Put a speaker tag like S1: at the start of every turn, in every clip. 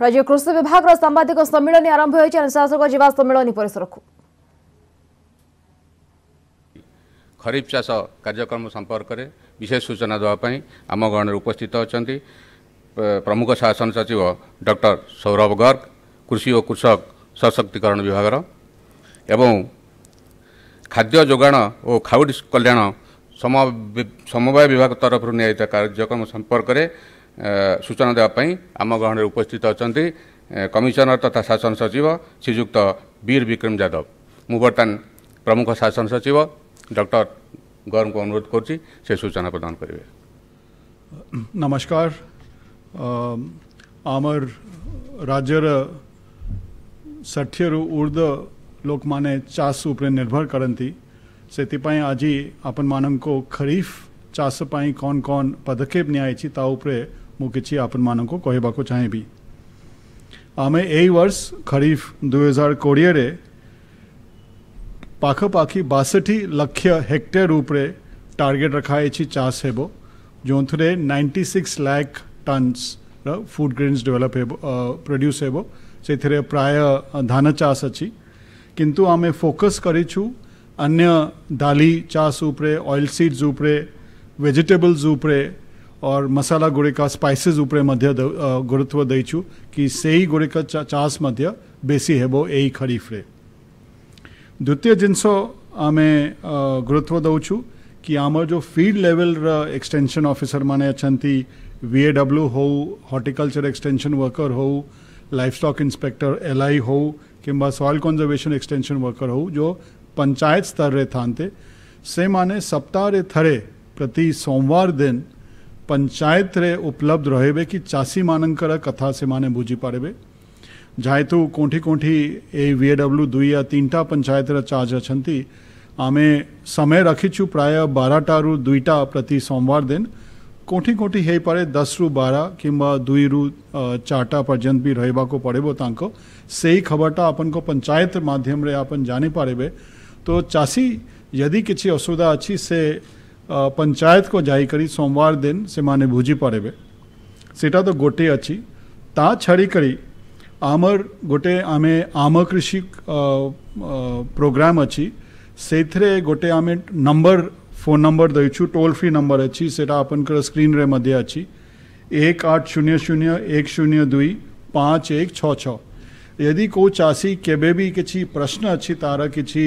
S1: ରାଜ୍ୟ କୃଷି ବିଭାଗର ସାମ୍ବାଦିକ ସମ୍ମିଳନୀ ଆରମ୍ଭ ହୋଇଛି ଶାସକ ଯିବା ସମ୍ମିଳନୀ ପରିସରକୁ ଖରିଫ ଚାଷ କାର୍ଯ୍ୟକ୍ରମ ସମ୍ପର୍କରେ ବିଶେଷ ସୂଚନା ଦେବା ପାଇଁ ଆମ ଗଣରେ ଉପସ୍ଥିତ ଅଛନ୍ତି ପ୍ରମୁଖ ଶାସନ ସଚିବ ଡକ୍ଟର ସୌରଭ ଗର୍ଗ କୃଷି ଓ କୃଷକ ସଶକ୍ତିକରଣ ବିଭାଗର ଏବଂ ଖାଦ୍ୟ ଯୋଗାଣ ଓ ଖାଉଟି କଲ୍ୟାଣ ସମବାୟ ବିଭାଗ ତରଫରୁ ନିଆଯାଇଥିବା କାର୍ଯ୍ୟକ୍ରମ ସମ୍ପର୍କରେ सूचना देवाई आम गहन उपस्थित अच्छा कमिशनर तथा शासन सचिव श्रीजुक्त बीर विक्रम यादव मुतान प्रमुख शासन सचिव डक्टर गौर को अनुरोध कर सूचना प्रदान करेंगे
S2: नमस्कार आमर राज्य षठी रु ऊर्ध लोक मैंने चाष उपरे निर्भर करती से आज आपन मानको खरीफ चाष कौन कौन पदक्षेप निया मुझे आपन मान को चाहे चाहिए आमे यही वर्ष खरीफ दुहजार कोड़े पाखापाखि बासठ लक्ष हेक्टेयर उपरे टार्गेट रखाई चाष हेब जो ninety six lakh tons food grains develop हेब प्रड्यूस हो प्राय धान चाष अच्छी किंतु आम फोकस करूँ अन्य डाली चाष उपरे ऑयल सीड्स उपरे वेजिटेबल्स उपरे और मसाला गोरेका स्पाइसेस ऊपर मध्य गुरुत्व दईचु कि से ही चास मध्य बेसी हेबो यही खरीफ रे द्वितीय जिनस आम गुरुत्व दौचु कि आम जो फील्ड लेवल र एक्सटेंशन ऑफिसर माने अच्छा वीएडब्ल्यू हो हॉर्टिकल्चर एक्सटेंशन वर्कर हो livestock inspector L I हो कि सॉइल कंजर्वेशन एक्सटेंशन वर्कर हो जो पंचायत स्तर रे थान्ते से माने सप्ताह रे थरे प्रति सोमवार दिन पंचायत रे उपलब्ध रहेबे कि चासी मानंकर कथा से माने बुझी पारेबे जाहेतु तो कोंठी कोंठी ए वीएडब्ल्यू दुई या तीन टा पंचायत रे चार्ज अछंती आमे समय रखिछु प्राय 12 टा रु दुई टा प्रति सोमवार दिन कोंठी कोंठी हे पारे दस रु 12 किंबा दुई रु चार टा पर्यंत भी रहबा को पड़ेबो तांको सही खबरटा अपन को पंचायत माध्यम रे अपन जानि पारेबे तो चासी यदि किसी असुविधा अच्छी से પંચાયતકો જારી કરી સોમવાર દિન સેમાને ભુજી પાડેબે સેટા તો ગોટે અછી તા છડી કરી આમર ગોટે આમે આમ કૃષિ પ્રોગ્રામ અછી ସେଇଥିରେ ଗୋଟେ ଆମେ ନମ୍ବର ଫୋନ୍ ନମ୍ବର ଦେଇଛୁ ଟୋଲ୍ ଫ୍ରି ନମ୍ବର ଅଛି ସେଇଟା ଆପଣଙ୍କର ସ୍କ୍ରିନ୍ରେ ମଧ୍ୟ ଅଛି ଏକ ଆଠ ଶୂନ୍ୟ ଶୂନ୍ୟ ଏକ ଶୂନ୍ୟ ଦୁଇ ପାଞ୍ଚ ଏକ ଛଅ ଛଅ यदि कोच आसी के भी किसी प्रश्न अच्छी तार किसी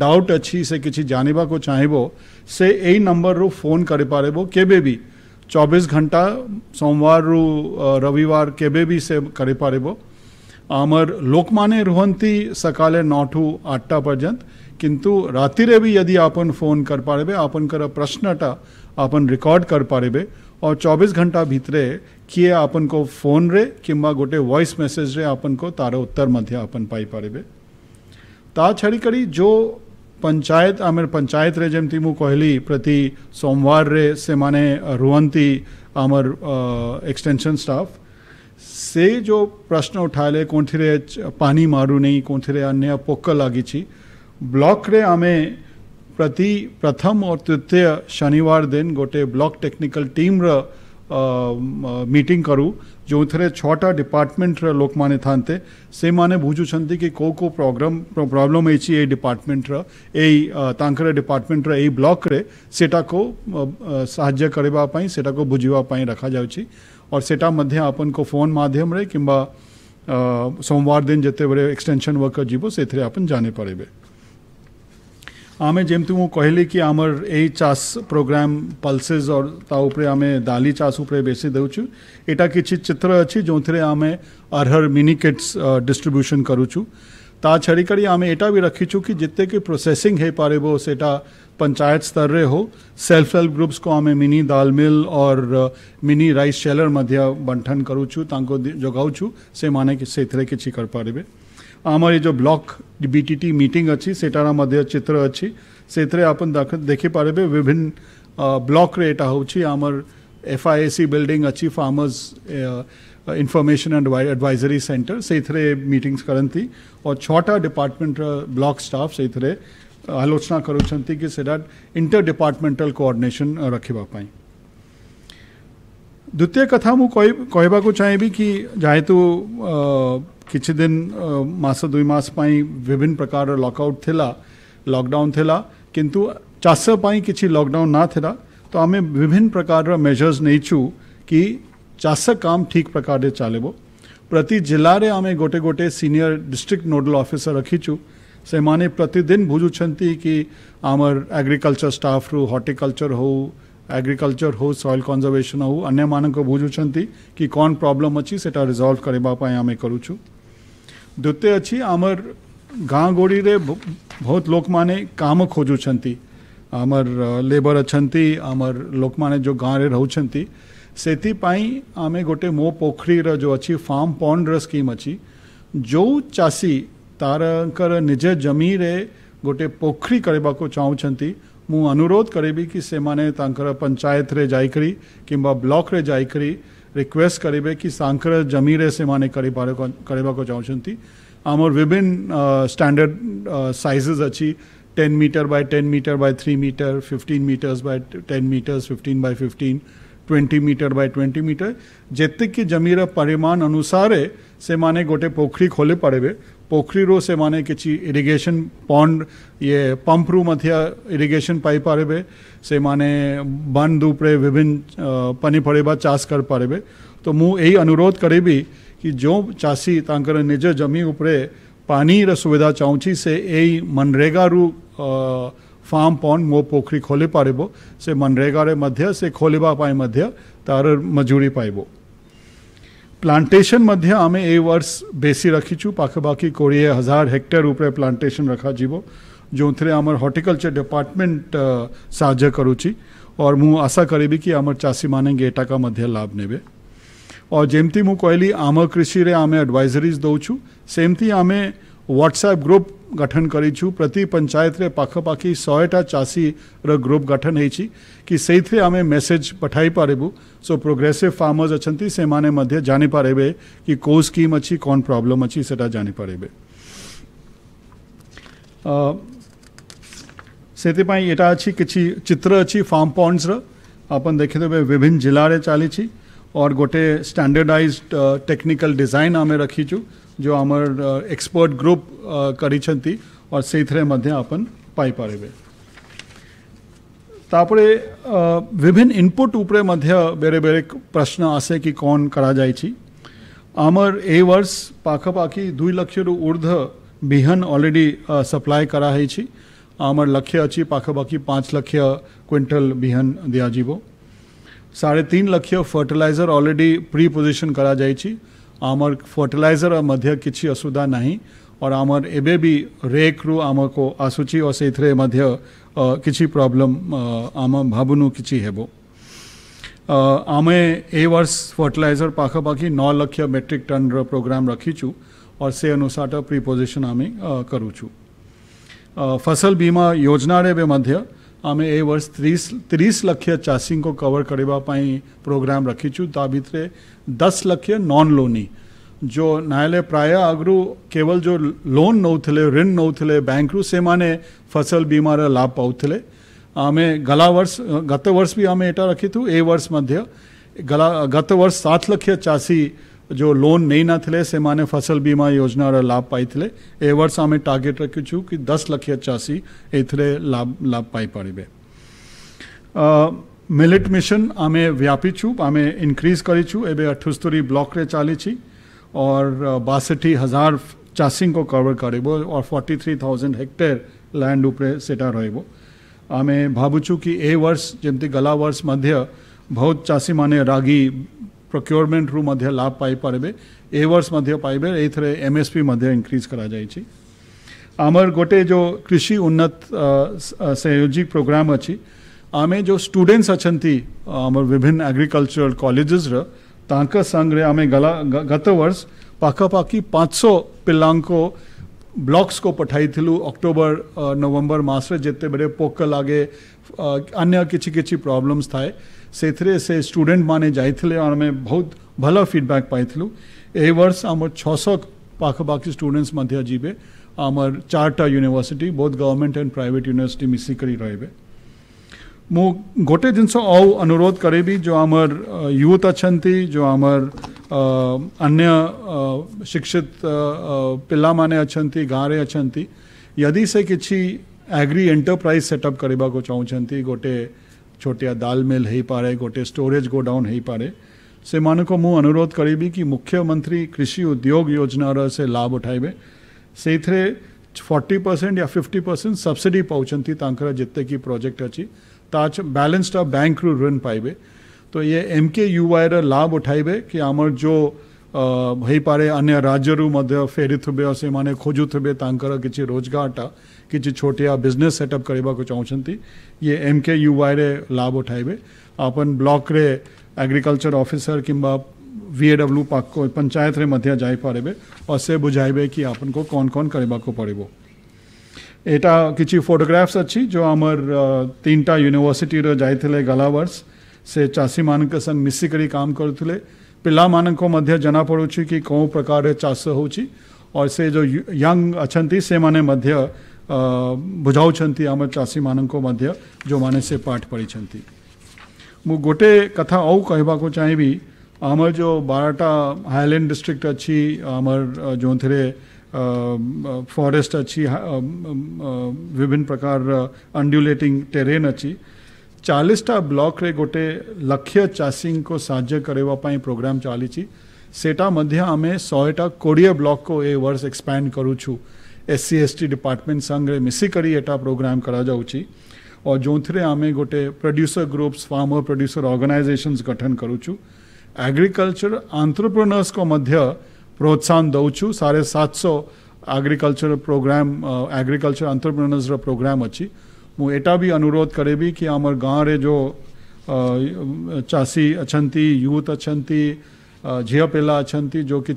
S2: डाउट अच्छी से किसी जानवा को चाहिए से यही नंबर रु फोन कर पारेबो के भी चौबीस घंटा सोमवार रु रविवार के भी से कर पारेबो आमर लोक माने रुहंती सकाले नौ आठटा पर्यंत किंतु रातिर भी यदि आपन फोन कर पारेबे आपन कर प्रश्नटा आपन रिकॉर्ड कर पारेबे और 24 घंटा भितरे किए आपन को फोन रे किंबा गोटे वॉइस मेसेज रे आपन को तार उत्तर मध्य आपन पाई पारे ता छड़ी करी जो पंचायत आम पंचायत रे जेमती मु कहली प्रति सोमवार रे से माने रुवंती आमर एक्सटेंशन स्टाफ से जो प्रश्न उठाले कोठीरे पानी मारू नहीं कोठीरे अन्य पोक लगी ब्लॉक रे आमे प्रति प्रथम और तृतीय शनिवार दिन गोटे ब्लॉक टेक्निकल टीम र मीटिंग करूँ जो थे छटा डिपार्टमेंट लोक मैंने था से माने कि को को प्रोग्राम प्रॉब्लम है ये डिपार्टमेंट रही डिपार्टमेंट रही ब्लक सेटा को साय करने को बुझापी रखा जाऊँ और सेटा मध्य आपन को फोन माध्यम कि सोमवार दिन जिते बड़े एक्सटेंशन वर्क जीव से आप जानपरेंगे आम જેમ તું હું કહેલી કે આમર એ ચાસ પ્રોગ્રામ પલ્સીસ ઓર તા ઉપરે આમે દાલી ચાસ ઉપરે બેસી દઉં છું એટા કિછી ચિત્ર અછી જોથરે આમે અરહર ता छड़ी कड़ी आम एटा भी रखी कि जितने की प्रोसेसिंग है पारे वो सेटा पंचायत स्तर रे हो सेल्फ हेल्प ग्रुप्स को आम मिनी दाल मिल और मिनी राइस शेलर मध्य बंटन करूँ छू जगाऊ से माने कि से थरे किसी कर पारे आम ये जो ब्लक बीटीटी मीटिंग अच्छी सेटार चित्र अच्छी से आप देखे पारे विभिन्न ब्लक रेटा होमर एफ आई एस बिल्डिंग अच्छी farmers information and advisory centre से मीटिंग्स करती और छटा डिपार्टमेंट ब्लक स्टाफ से आलोचना करटर डिपार्टमेंटल कोअर्डनेसन रखापी द्वितीय कथा मु कह चाहे कि जहेतु किछ दिन मस दुई मास पाई विभिन्न प्रकार लॉकआउट थिला लॉकडाउन थिला किंतु चास पाई किछि ना थिला तो आम विभिन्न प्रकार मेजर्स नै छु कि चाष काम ठीक प्रकार चलो प्रति जिले में आम गोटे गोटे सीनियर डिस्ट्रिक्ट नोडल अफिसर रखी छु से माने प्रतिदिन बुझु छंती कि हमर एग्रीकल्चर स्टाफ रू हॉर्टिकल्चर हो एग्रीकल्चर हो सॉइल कंजर्वेशन हो अन्य मानक बुझुंट कि कौन प्रॉब्लम अच्छी सेटा रिजॉल्व करबा पाए हमें ଦ୍ୱିତୀୟ ଅଛି ଆମର ଗାଁ ଗହଳିରେ ବହୁତ ଲୋକମାନେ କାମ ଖୋଜୁଛନ୍ତି ଆମର ଲେବର ଅଛନ୍ତି ଆମର ଲୋକମାନେ ଯେଉଁ ଗାଁରେ ରହୁଛନ୍ତି ସେଥିପାଇଁ ଆମେ ଗୋଟେ ମୋ ପୋଖରୀର ଯେଉଁ ଅଛି ଫାର୍ମ ପଣ୍ଡର ସ୍କିମ୍ ଅଛି ଯେଉଁ ଚାଷୀ ତାରଙ୍କର ନିଜ ଜମିରେ ଗୋଟେ ପୋଖରୀ କରିବାକୁ ଚାହୁଁଛନ୍ତି ମୁଁ ଅନୁରୋଧ କରିବି କି ସେମାନେ ତାଙ୍କର ପଞ୍ଚାୟତରେ ଯାଇକରି କିମ୍ବା ବ୍ଲକରେ ଯାଇକରି रिक्वेस्ट करेंगे कि सांकर जमीन से माने करवाक चाहते आमर विभिन्न स्टैंडर्ड साइजेस अच्छी ten metre by ten metre by three metre fifteen metres by ten metres fifteen by fifteen twenty metre by twenty metre जितकी जमीर परिमाण अनुसार से मैंने गोटे पोखरी खोली पारे पोखरी रो से माने कि इरिगेशन पॉन्ड ये पंप रू मध्य इरिगेशन पाई पारे से माने बन दुपरे विभिन्न पनी पड़े बा चास कर पारे तो मु यही अनुरोध करी कि जो चासी तांकर निज जमी उपरे पानी र सुविधा चाहूँची से यही मनरेगा रू फार्म पॉन्ड मो पोखरी खोली पारे से मनरेगा रे मध्य से खोलीबा पाए मध्य तार मजूरी पाइबो પ્લાન્ટેશન મધ્ય અમે એ વર્ષ બેસી રાખી છું પાખાપાખી કોળીએ હજાર હેક્ટર ઉપર પ્લાન્ટેશન રખા જીવો ଯେଉଁଥିରେ ଆମର ହର୍ଟିକଲଚର ଡିପାର୍ଟମେଣ୍ଟ ସାହାଯ୍ୟ କରୁଛି ଅର୍ ମୁଁ ଆଶା କରିବି କି ଆମର ଚାଷୀମାନେ ଏଟାକା ମଧ୍ୟ ଲାଭ ନେବେ ଅର୍ ଯେମିତି ମୁଁ କହିଲି ଆମ କୃଷିରେ ଆମେ ଆଡ଼ଭାଇଜରିଜ୍ ଦେଉଛୁ ସେମିତି ଆମେ व्हाट्सएप ग्रुप गठन करी प्रति पंचायत रे पाखपाखी शहेटा चाषी र ग्रुप गठन हो कि आम मेसेज पठाई पारू सो प्रोग्रेसिव फार्मर्स अच्छा से मैंने मध्य कि को स्कीम अच्छी कौन प्रॉब्लम अच्छी से जानी से कि चित्र अच्छी फार्म पॉन्ड्स रन देखिदेवे विभिन्न जिले चली और गोटे स्टैंडर्डाइज्ड टेक्निकल डिजाइन आम रखीचु जो आम एक्सपर्ट ग्रुप करिछंती और पाई तापरे विभिन्न इनपुट उपरे मध्य बेरे बेरे प्रश्न आसे कि कौन करा जाइछी आमर ए वर्ष पाखापाखी दुई लक्ष रु ऊर्ध बिहन ऑलरेडी सप्लाय करा है आमर लक्ष्य अच्छी पाखापाखी पाँच लक्ष क्विंटल बिहन दिया जीवो साढ़े तीन लक्ष फर्टिलाइजर ऑलरेडी प्री पोजिशन करा जाइछी আমার ফার্টিলাইজার মধ্যে কিছু অসুবিধা নাই और আমার এবে বি রেক্রু আমাকে আসুচি ও সেইথিরে মধ্যে কিছু প্রোবলেম আম ভাবুনু কিছু হেব ଆମେ ଏ ବର୍ଷ ଫର୍ଟିଲାଇଜର ପାଖାପାଖି ନଅ ଲକ୍ଷ ମେଟ୍ରିକ୍ ଟନ୍ର ପ୍ରୋଗ୍ରାମ୍ ରଖିଛୁ ଅର୍ ସେ ଅନୁସାର ପ୍ରିପୋଜିସନ୍ ଆମେ କରୁଛୁ ଫସଲ ବୀମା ଯୋଜନାରେ ଏବେ ମଧ୍ୟ आम એ વર્ષ तीस लक्ष चाषी को कवर કરવા प्रोग्राम रखी રખીଛୁ ता ଭିତରେ दस लक्ष नॉन लोनी जो न्यायालय प्राय आगु केवल जो लोन नौ ऋण बैंक रू से माने फसल बीमार लाभ पाते आम गला वर्ष गत वर्ष भी आम एटा रखी थू ए वर्ष मध्य गला गत वर्ष सात लक्ष चाषी जो लोन नहीं ना थिले से माने फसल बीमा योजना रा लाभ पाई थिले ए वर्ष आम टार्गेट रखी छु कि दस लाख चासी एथरे लाभ लाभ पाई पड़ीबे मिलिट मिशन आम व्यापी छु आम इंक्रीज करी छु एबे 78 ब्लॉक रे चाली छी और 62000 चासिंग को कवर करबो और 43000 हेक्टेर लैंड ऊपर सेटा रहबो आमे भाबुछु कि ए वर्ष जेंती गला वर्ष मध्य बहुत चासी माने रागी प्रक्योरमेंट रू लाभ पाई ए वर्ष पाइबे ये एम एस पी इनक्रिज कर आमर गोटे जो कृषि उन्नत संयोजित प्रोग्राम अच्छी आम जो स्टूडेंट्स अच्छा आमर विभिन्न एग्रीकल्चरल कॉलेजेस संगे आमे गला गत वर्ष पाखापाखि पांच सौ पिलांको ब्लॉक्स को पठाई थी अक्टोबर नवंबर मस रे जिते बड़े पोक लगे अन्य किसी किसी प्रॉब्लम्स थाए से स्टूडेंट मैंने जाइले और आम बहुत भल फिडबैक पाइलु यह वर्ष आम छः पाखपाखि स्टूडेंट्स जीवे आमर चार्टा यूनिवर्सीटी बहुत गवर्नमेंट एंड प्राइट यूनिवर्सीटी मिसिक रे मु गोटे जिनस आउ अनुरोध करेबी जो आमर यूथ अच्छा जो आमर अन्य शिक्षित पिला माने अच्छा गाँव अच्छा यदि से किसी एग्री एंटरप्राइज सेटअप करने को चाहते गोटे छोटिया दाल मेल हो पारे गोटे स्टोरेज गोडाउन हो पारे से मानक मु अनुरोध करी कि मुख्यमंत्री कृषि उद्योग योजना से लाभ उठाइबे से फर्टी परसेंट या फिफ्टी परसेंट सब्सीडी पाँच जिते कि प्रोजेक्ट अच्छी ताच बैलेंसटा बैंक रु ऋण पाइबे तो ये एम के यू वाई लाभ उठाइबे कि आम जो हो पारे अन्य राज्य फेरी थे से खोजुबे कि रोजगारटा किसी छोटिया बिजनेस सेटअप करने को चाहती ये एम के यू वाई लाभ उठाइबे अपन ब्लक एग्रिकलचर अफिसर किंवा वीएडब्ल्यू पाक पंचायत रे मध्य जापर और से बुझाइबे कि आपन को कौन कौन करवाक पड़ो एटा किसी फोटोग्राफ्स अच्छी जो आमर तीन टा यूनिवर्सिटी जाते गला वर्ष से चाषी मानक संग मिसिकरी काम करुले पिला मानक मध्य जना पड़ू कि कौ प्रकार चाष हो और से जो यंग अच्छा से माने मध्य बुझाऊँच आम चाषी मान जो माने से पाठ पढ़ी मु गोटे कथा आउ कह चाहेबी आमर जो बारटा हाईलैंड डिस्ट्रिक्ट अच्छी आमर जो थे फॉरेस्ट अच्छी विभिन्न प्रकार अंडुलेटिंग टेरेन अच्छी चालीसटा ब्लक गोटे लक्ष्य चाषी को साइ प्रोग्राम चली सेटा मध्य आम शहेटा कोड़े ब्लक को ए वर्ष एक्सपैंड करुच्छू S C S T department संगे मिसिकी एटा प्रोग्राम कर और जो थे आम गोटे producer groups farmer producer organisations गठन करुचु एग्रिकलचर आंट्रप्रनर्स को मध्य प्रोत्साहन दौचु साढ़े सात सौ agriculture programme agriculture entrepreneurs programme अच्छी मुटा भी अनुरोध करेबी कि आम गाँव रे जो चाषी अच्छा यूथ अच्छा झील पेला अच्छा जो कि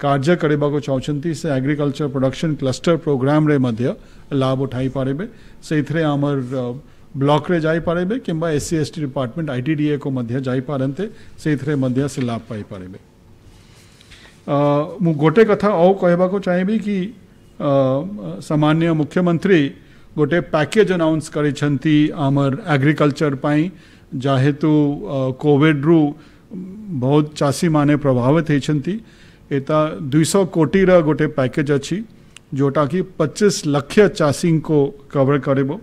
S2: कार्य करने को चाहते से एग्रीकल्चर प्रोडक्शन क्लस्टर प्रोग्राम रे लाभ उठाई पारे से आमर ब्लक रे जाई कि S C S T department I T को मध्ये जाई पारंते से लाभ पाई मु गोटे कथा आउ कह चाहे कि सामान्य मुख्यमंत्री गोटे पैकेज अनाउंस करमर एग्रीकल्चर पर जाहेतु कोविड रु बहुत चासी माने प्रभावित होती यहाँ दुई कोटी रा गोटे पैकेज अच्छी जोटा कि पचीस लक्ष चाषी को कवर करेबो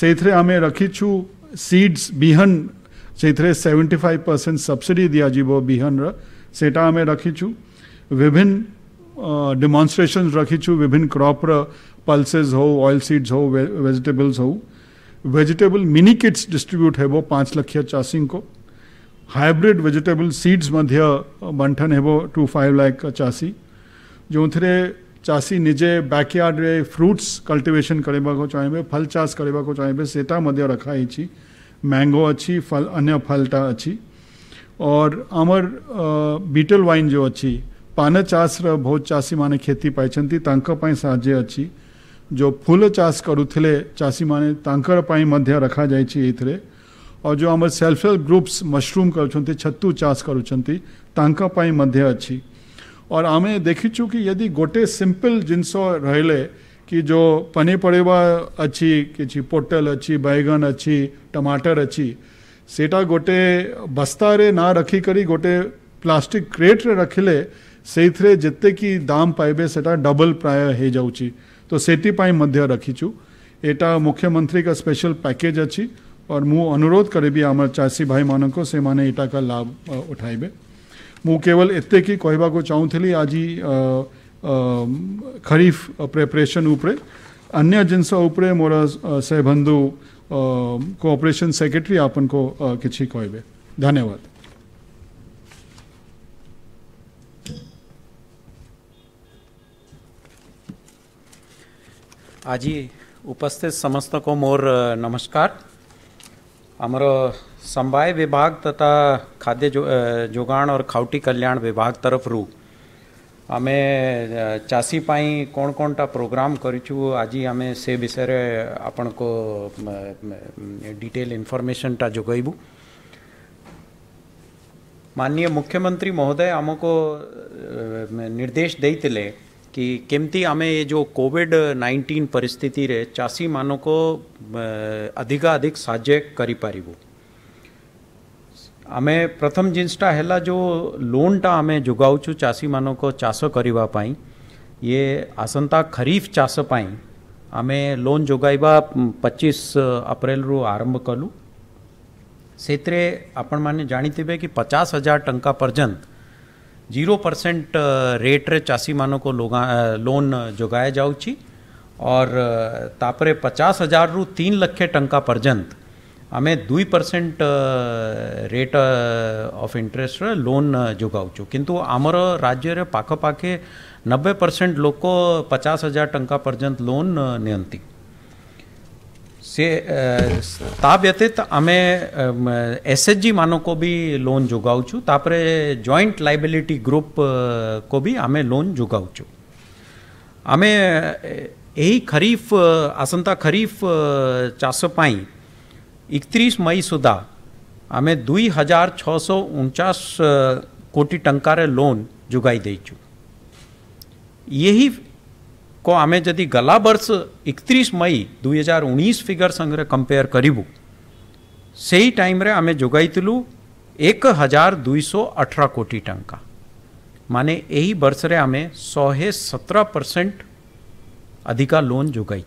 S2: से आम रखीछु सीड्स बिहन से सेवेन्टी फाइव परसेंट सब्सिडी दिजिव बिहन रेटा आम रखीछु विभिन्न रखी रखीछु विभिन्न क्रप्र पल्सेज हो ऑयल सीड्स हो वेजिटेबल्स हो वेजिटेबल मिनी किट्स डिस्ट्रीब्यूट हो पांच लक्ष चाषी को हाइब्रिड वेजिटेबल सीड्स मध्य बंठन हेबो टू फाइव लाख चाषी जो थे चाषी निजे बैकयार्ड रे फ्रूट्स कल्टिवेशन करबा को चाहिए फल चास करबा को चाहेबे सेटा मध्य रखा मैंगो अच्छी फल अन्य फलटा अच्छी और अमर बीटल वाइन जो अच्छी पान चास बहुत चासी माने खेती पाई तीन पई अच्छी जो फूल चास करूथले चासी माने रखा जाईची एथरे और जो आम सेल्फ हेल्प ग्रुप्स मशरूम कर छतु चाष कर और आम देखीचु कि यदि गोटे सिंपल जिनस रे कि जो पनीपरिया अच्छी कि पोटल अच्छी बैगन अच्छी टमाटर अच्छी सेटा गोटे बस्तारे ना करी गोटे प्लास्टिक रे रखिले ସେଇଥିରେ दाम पाइबे ପାଇବେ डबल प्राय हो ହେଇଯାଉଛି तो से रखीचु यहाँ मुख्यमंत्री का स्पेशल पैकेज अच्छी और मु अनुरोध करे भी आम चाषी भाई मान को से माने इटा का लाभ उठाइबे मु केवल एत की कहवाक चाहूँ आज खरीफ प्रेपरेशन उपरे अन्य जिनस उपरे मोर सहबंधु कोऑपरेशन सेक्रेटरी आपन को किसी कहे धन्यवाद
S1: आजी उपस्थित समस्त को मोर नमस्कार आमर समवाय विभाग तथा खाद्य जो जोगाण और खाउटी कल्याण विभाग तरफ रू आम चाषी कौन कौन टा प्रोग्राम करें से विषय आपण को डिटेल इनफर्मेसन टा जोगेबू माननीय मुख्यमंत्री महोदय आम को निर्देश देते कि केमती आम ये जो कोविड नाइंटीन परिस्थिति रे चासी मानों को अधिका अधिक साजे करी पारिबू आमे प्रथम जिनटा है जो लोनटा आम जोगाऊ चाषी मान चाष करने ये आसंता खरीफ चाष पाई आमे लोन जोगाइबा 25 अप्रैल रु आरंभ कलु से आपण मैंने जानते हैं कि पचास हजार टंका पर्यतं जीरो परसेंट रेट्रे मान को लोन जोगाया जाऊँ और तापर पचास हजार रु तीन लक्ष टंका पर्यंत आम दुई percent rate of interest loan जोगाऊ किंतु आमर राज्य पाखपाखे नब्बे परसेंट लोक पचास हजार टंका पर्यंत लोन नियंती ता व्यतीत आम एस एच जी को भी लोन जोगाऊ जॉइंट लाइबिलिटी ग्रुप को भी आम लोन जोगाऊ आम यही खरीफ आसंता खरीफ चाषपाई एकतीस मई सुधा आम दुई हजार छः सौ उनचास कोटी टकर लोन जोगाई यही को आम जदि गला वर्ष एक मई दुई हजार उन्नीस फिगर संगे कंपेयर करूँ से ही टाइम आम जगैलु एक हजार दुईश अठर कोटी टाँचा माने यही वर्ष रे आम शहे सतर परसेंट अधिका लोन जोगाई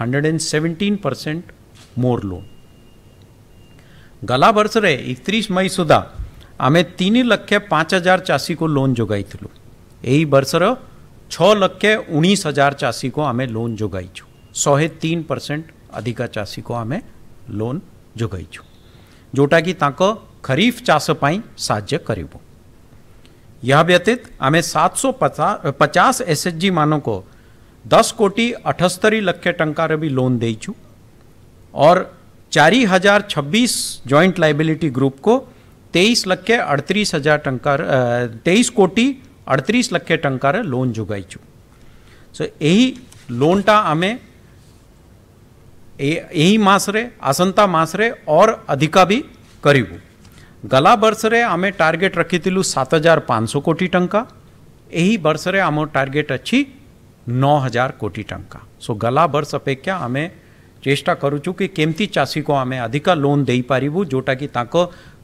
S1: hundred and seventeen percent more loan गला वर्ष रे एक मई सुधा आम तीन लक्ष पांच हजार चाषी को लोन जोगाई यही वर्षर छ लक्ष उन्नीस हजार चाषी को आम लोन जोगाई शहे तीन परसेंट अधिक चाषी को आम लोन जोगाई जोटा कि खरीफ चाषपाई साय कर यह व्यतीत आम सात सौ पचास एस एच जी मान को दस कोटी अठस्तरी लक्ष ट भी लोन देचु और चारि हजार छब्बीस जॉइंट लाइबिलिटी ग्रुप को तेईस लक्ष अड़तीस हजार टकर तेईस कोटी અડત્રીસ લક્ષે ટંકારે લોન सो यही એહી લોનટા અમે यही मासरे आसंता मासरे और अधिका भी करीबू गला बर्षरे आमे टार्गेट रखी थी सात हज़ार पाँच सौ कोटी टंका यही बर्षरे आमो टार्गेट अच्छी नौ हज़ार कोटी टंका सो गला बर्ष अपेक्षा आम चेष्टा करूँ कि केमती चाषी को आम अधिका लोन दे पारू जोटा कि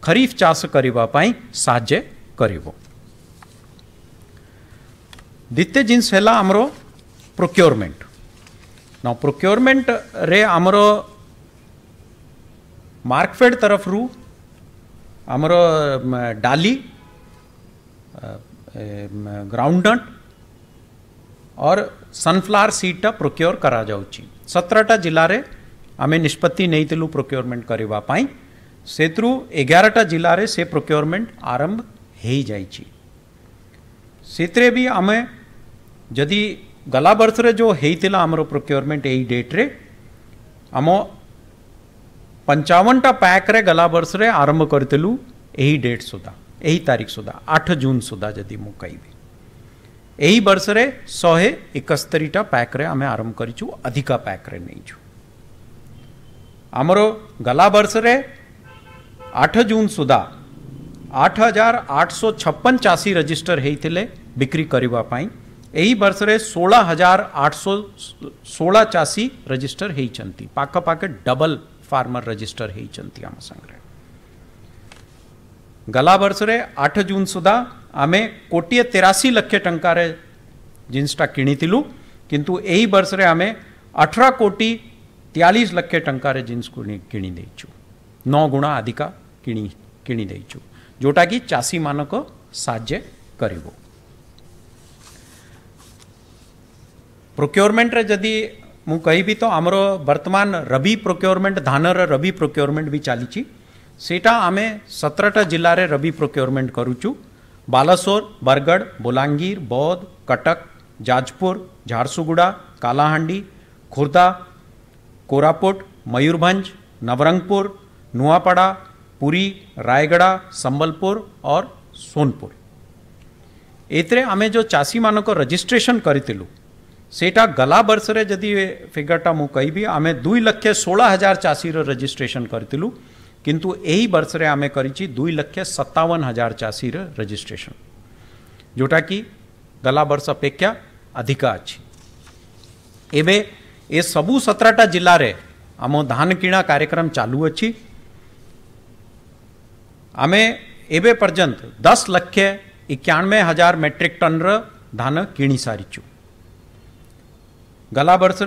S1: खरीफ चाष करने साज्य करूँ द्वितीय जिनस है प्रोक्योरमेंट न प्रोक्योरमेंट रे आमर मार्कफेड तरफ रू आमर डाली ग्राउंड नट और सनफ्लावर सीडटा प्रोक्योर कर सतरटा जिले में आम निष्पत्ति प्रोक्योरमेंट करने से एगारटा जिले में से प्रोक्योरमेंट आरंभ हो जाए भी आम जदि गला बर्ष जो होता आम प्रोक्योरमेंट यही डेट्रे आम पंचावनटा पैक्रे गला बर्ष आरंभ करूँ यही डेट सुधा यही तारीख सुधा आठ जून सुधा जदि मु यही वर्ष रे शहे एकस्तरीटा पैक्रे आम आरंभ कर पैक्रे नहीं चु आमर गला बर्ष रे आठ जून सुधा आठ हजार आठ सौ छप्पन चाषी रजिस्टर होते बिक्री करने यही वर्ष रे हजार आठ सौ सोलह चाषी रजिस्टर होती पाखपाखे डबल फार्मर रजिस्टर होती आम संग्रह गला वर्ष रे आठ जून सुधा आम कोटे तेराशी लक्ष टे जीन्सटा किलु किंतु यही वर्ष रे आम अठर कोटी तेयालीस लक्ष ट जीन्स कि नौ गुणा अधिका किणी किणी देचु जोटा कि चाषी मानक साज्य करिबो प्रोक्योरमेंट जदि मु कही भी तो आमर वर्तमान रवि प्रोक्योरमेंट धान रवि प्रोक्योरमेंट भी चली आम सतरटा जिले में रवि प्रोक्योरमेंट करुचु बालासोर बरगढ़ बोलांगीर बौद्ध कटक जाजपुर झारसुगुड़ा कालाहांडी खुर्दा कोरापुट मयूरभ नवरंगपुर नुआपड़ा पुरी रायगढ़ संबलपुर और सोनपुर एमें जो चाषी मानक रजिस्ट्रेसन करूँ सेटा गला बर्ष रे जदि फिगरटा मु कहि भी आमे 2 लाख 16 हजार चासी रो रजिस्ट्रेशन करतिलु किंतु एही वर्ष रे आमे करिची 2 लाख 57 हजार चासी रो रजिस्ट्रेशन जोटा कि गला बर्ष अपेक्षा अधिक अछि एबे ए सबु 17 टा जिल्ला रे आमो धान किणा कार्यक्रम चालू अछि आमे एबे पर्यंत 10 लाख 91 हजार मेट्रिक टन रो धान किणी सारिचू गला वर्ष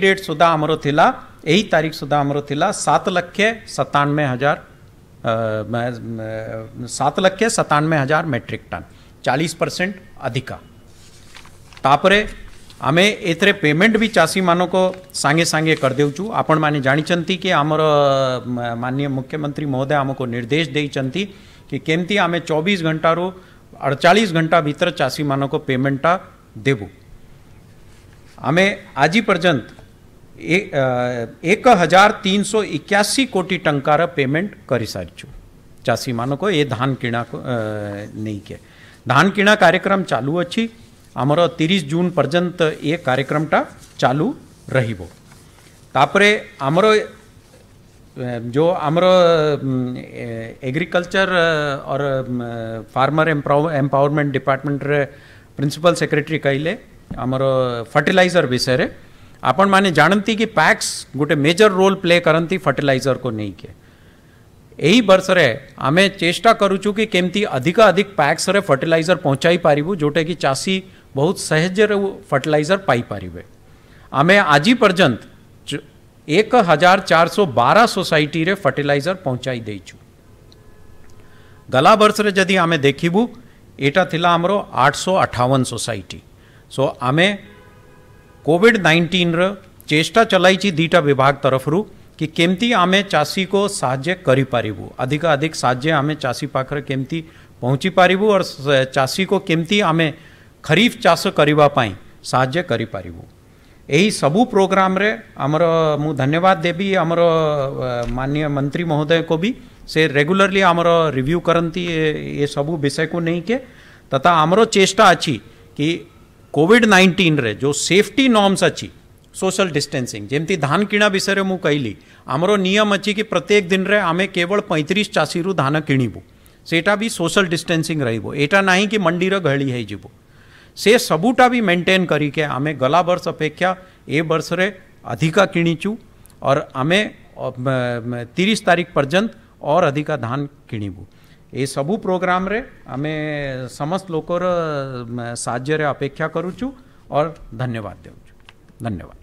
S1: डेट सुधा आमर थिला यही तारीख सुधा आमर थिला सात लक्ष सतानबे हजार सात लक्ष सतानबे हजार मेट्रिक टन चालीस परसेंट अधिका तापर आम एथेर पेमेंट भी चासी मानों को सांगे सांगे कर करदेचु आपण मैंने जानी कि आमर माननीय मुख्यमंत्री महोदय आम को निर्देश देखते कि केमती आम चौबीस घंटा रु घंटा भीतर चासी मानों को पेमेंटा देबू अमे आज पर्यत ए एक हज़ार तीन सौ इक्यासी कोटी टंकार पेमेंट कर सारी चाषी मानक ये धान किणा नहीं के धान किणा कार्यक्रम चालू अच्छी आमर तीस जून पर्यंत ये कार्यक्रमटा चालू रहिबो तापरे आमर जो आमर एग्रीकल्चर और फार्मर एम्पावरमेंट डिपार्टमेंट रे प्रिंसिपल सेक्रेटरी कहले आमर फर्टिलइर विषय आपण मैंने जानती कि पैक्स गोटे मेजर रोल प्ले करती फर्टिलइर को नहीं के यही वर्ष आम चेष्टा करूचु कि केमती अधिक अधिक पैक्स फर्टिलाइजर पहुँचाई पारू जोटा कि चाषी बहुत सहजर फर्टिलइर पाई आम आज पर्यत एक हजार चार सौ बारह सोसाइटी फर्टिलइर पहुँचाई देचु गला वर्ष आम देखू थी आमर आठ सौ अठावन सोसाइटी सो आम कोविड नाइंटीन्र चेष्टा चलाई दुटा विभाग तरफ रू कि केमती आम चाषी को साहय करूँ अधिक अधिक साहय आम चाषी पाखे केमती पहुँची पारू और चाषी को केमती आम खरीफ चाष करने साहय करूँ यही सबू प्रोग्राम रे आमर मु धन्यवाद देवी आमर मान्य मंत्री महोदय को भी से रेगुलरली आमर रिव्यू करती ये सबू विषय को नहीं के तथा आमर चेष्टा अच्छी कि કોવિડ નાઇન્ટીનરે જો સેફ્ટી નોર્મ્સ અચી સોશિયલ ડિસ્ટન્સિંગ જેમથી ધાન કિણા વિષୟରେ હું કહીલી આમરો નિયમ અચી કે પ્રત્યેક દિનરે અમે કેવળ પૈંત્રીસ ચાસીરુ ધાન કિણીબુ સેટા બી સોશિયલ ડિસ્ટન્સિંગ રહીબો એટા નહીં કે મંડીર ગહળી ହେଇଯିବ ସେ ସବୁଟା ବି ମେଣ୍ଟେନ୍ କରିକି ଆମେ ଗଲା ବର୍ଷ ଅପେକ୍ଷା ଏ ବର୍ଷରେ ଅଧିକା କିଣିଛୁ ଅର୍ ଆମେ ତିରିଶ ତାରିଖ ପର୍ଯ୍ୟନ୍ତ ଅର୍ ଅଧିକା ଧାନ କିଣିବୁ એ સબુ પ્રોગ્રામરે અમે સમસ્ત લોકોર સાહ્યરે અપેક્ષા કરું છું ઓર ધન્યવાદ દેવું છું ધન્યવાદ